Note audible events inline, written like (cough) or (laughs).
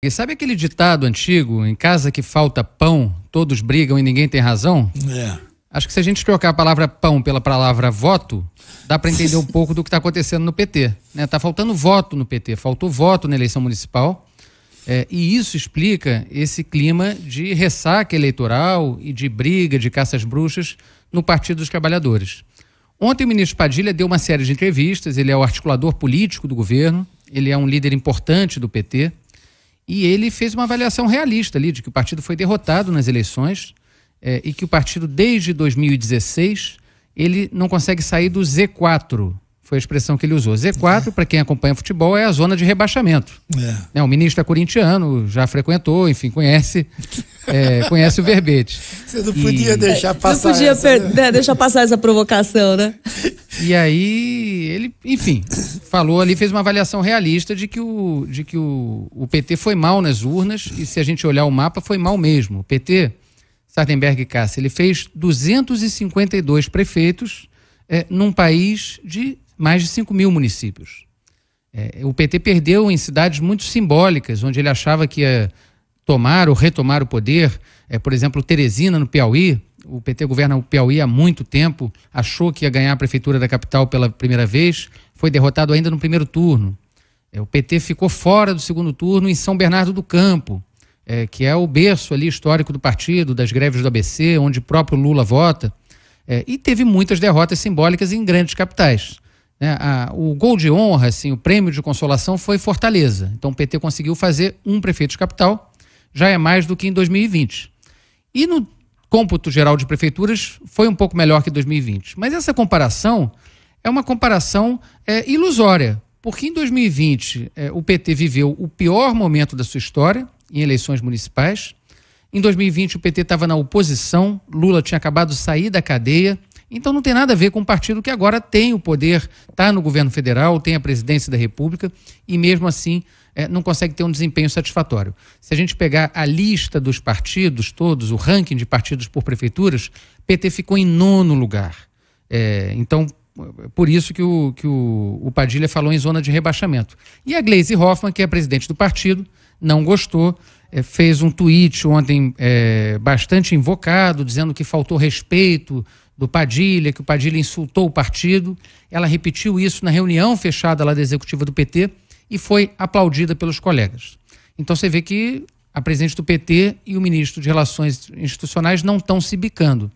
E sabe aquele ditado antigo, em casa que falta pão, todos brigam e ninguém tem razão? É. Acho que se a gente trocar a palavra pão pela palavra voto, dá para entender um (laughs) pouco do que está acontecendo no PT. Né? Tá faltando voto no PT, faltou voto na eleição municipal. É, e isso explica esse clima de ressaca eleitoral e de briga, de caças bruxas no Partido dos Trabalhadores. Ontem o ministro Padilha deu uma série de entrevistas, ele é o articulador político do governo, ele é um líder importante do PT. E ele fez uma avaliação realista ali de que o partido foi derrotado nas eleições é, e que o partido, desde 2016, ele não consegue sair do Z4, foi a expressão que ele usou. Z4, é. para quem acompanha futebol, é a zona de rebaixamento. É. Né, o ministro é corintiano, já frequentou, enfim, conhece (laughs) é, conhece o verbete. Você não podia e... deixar passar. Não podia essa, né? né? deixar passar essa provocação, né? (laughs) E aí, ele, enfim, falou ali, fez uma avaliação realista de que, o, de que o, o PT foi mal nas urnas, e se a gente olhar o mapa, foi mal mesmo. O PT, Sardenberg e ele fez 252 prefeitos é, num país de mais de 5 mil municípios. É, o PT perdeu em cidades muito simbólicas, onde ele achava que ia tomar ou retomar o poder. É, por exemplo, Teresina, no Piauí. O PT governa o Piauí há muito tempo, achou que ia ganhar a prefeitura da capital pela primeira vez, foi derrotado ainda no primeiro turno. É, o PT ficou fora do segundo turno em São Bernardo do Campo, é, que é o berço ali histórico do partido, das greves do ABC, onde o próprio Lula vota. É, e teve muitas derrotas simbólicas em grandes capitais. Né, a, o gol de honra, assim, o prêmio de consolação foi Fortaleza. Então o PT conseguiu fazer um prefeito de capital, já é mais do que em 2020. E no cômputo geral de prefeituras foi um pouco melhor que 2020. Mas essa comparação é uma comparação é, ilusória, porque em 2020 é, o PT viveu o pior momento da sua história em eleições municipais. Em 2020 o PT estava na oposição, Lula tinha acabado de sair da cadeia então não tem nada a ver com um partido que agora tem o poder, está no governo federal, tem a presidência da República e mesmo assim é, não consegue ter um desempenho satisfatório. Se a gente pegar a lista dos partidos todos, o ranking de partidos por prefeituras, PT ficou em nono lugar. É, então, por isso que, o, que o, o Padilha falou em zona de rebaixamento. E a Gleisi Hoffmann, que é a presidente do partido, não gostou é, fez um tweet ontem é, bastante invocado, dizendo que faltou respeito do Padilha, que o Padilha insultou o partido. Ela repetiu isso na reunião fechada lá da executiva do PT e foi aplaudida pelos colegas. Então você vê que a presidente do PT e o ministro de Relações Institucionais não estão se bicando.